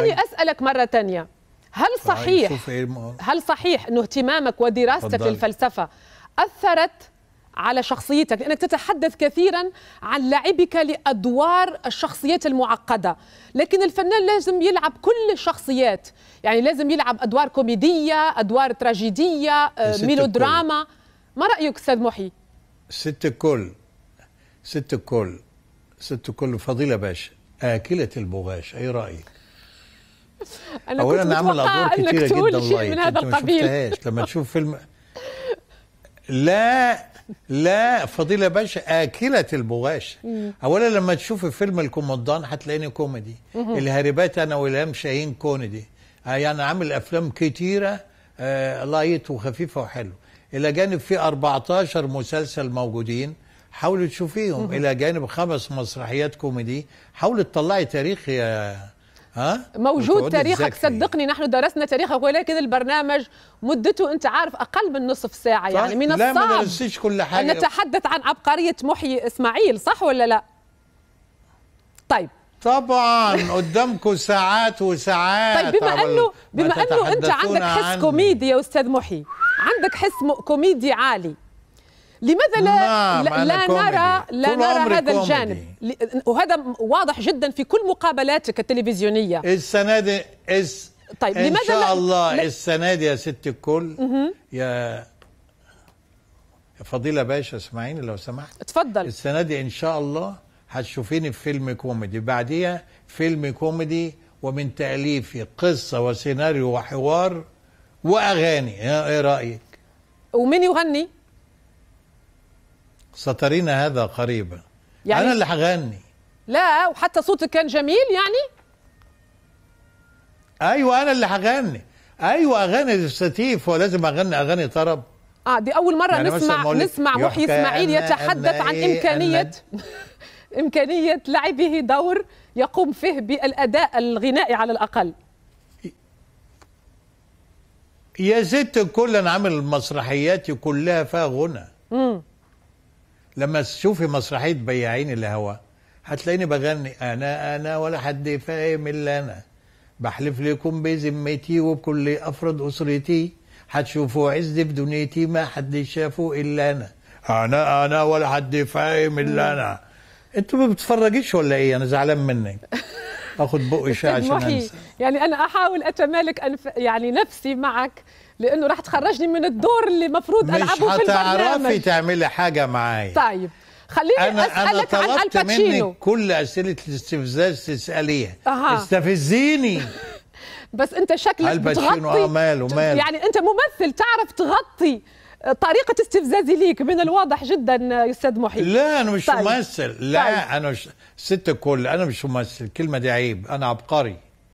دعني اسالك مره ثانيه هل صحيح إيه هل صحيح انه اهتمامك ودراستك للفلسفه اثرت على شخصيتك لانك تتحدث كثيرا عن لعبك لادوار الشخصيات المعقده لكن الفنان لازم يلعب كل الشخصيات يعني لازم يلعب ادوار كوميديه ادوار تراجيديه آه، ميلودراما ما رايك استاذ محي ست كل ست كل ست كل فضيله باشا اكله البغاش اي رايك انا اولا كنت عمل ادوار كتيره جدا شيء من هذا القبيل لما تشوف فيلم لا لا فضيلة باشا آكلة البغاشة أولا لما تشوف فيلم الكومندان هتلاقيني كوميدي الهاربات أنا وإلهام شاهين كوميدي آه، يعني عامل أفلام كتيرة لايت آه، وخفيفة وحلو إلى جانب في 14 مسلسل موجودين حاولي تشوفيهم إلى جانب خمس مسرحيات كوميدي حاولي تطلعي تاريخ يا ها؟ موجود تاريخك صدقني نحن درسنا تاريخك ولكن البرنامج مدته انت عارف اقل من نصف ساعه يعني طيب، من الصعب لا ما كل حاجه نتحدث عن عبقريه محيي اسماعيل صح ولا لا؟ طيب طبعا قدامكم ساعات وساعات طيب بما انه بما انه انت عندك حس كوميديا استاذ محي عندك حس كوميدي عالي لماذا لا نعم، لا, لا نرى لا نرى هذا كوميدي. الجانب وهذا واضح جدا في كل مقابلاتك التلفزيونيه السنه دي إز طيب ان لماذا شاء الله لا السنه دي يا ست الكل يا فضيله باشا اسمعيني لو سمحت اتفضل السنه دي ان شاء الله هتشوفيني في فيلم كوميدي بعديها فيلم كوميدي ومن تاليفي قصه وسيناريو وحوار واغاني ايه, إيه رايك ومين يغني سترينا هذا قريبا يعني انا اللي هغني لا وحتى صوتك كان جميل يعني ايوه انا اللي هغني ايوه اغاني ستيف ولازم اغني اغاني طرب اه دي اول مره يعني نسمع نسمع محيي اسماعيل يتحدث عن إيه امكانيه امكانيه لعبه دور يقوم فيه بالاداء الغنائي على الاقل يا زيت كل انا عامل مسرحياتي كلها فيها غنى لما تشوفي مسرحيه بياعين الهوى هتلاقيني بغني انا انا ولا حد فاهم الا انا بحلف لكم بذمتي وبكل افراد اسرتي هتشوفوا عز في دنيتي ما حد شافه الا انا انا انا ولا حد فاهم الا انا انتوا ما بتتفرجيش ولا ايه انا زعلان منك اخد بقي شاي عشان انسى يعني انا احاول اتمالك أنف... يعني نفسي معك لانه راح تخرجني من الدور اللي مفروض العبه في البرنامج مش هتعرفي تعملي حاجه معايا طيب خليني أنا اسالك أنا عن الباتشينو منك كل اسئله الاستفزاز تساليها أها. استفزيني بس انت شكلك آه، بتغطي آه ماله ماله يعني انت ممثل تعرف تغطي آه، طريقة استفزازي ليك من الواضح جدا يا آه، استاذ محي لا انا مش طيب. ممثل لا طيب. انا مش ست الكل انا مش ممثل الكلمة دي عيب انا عبقري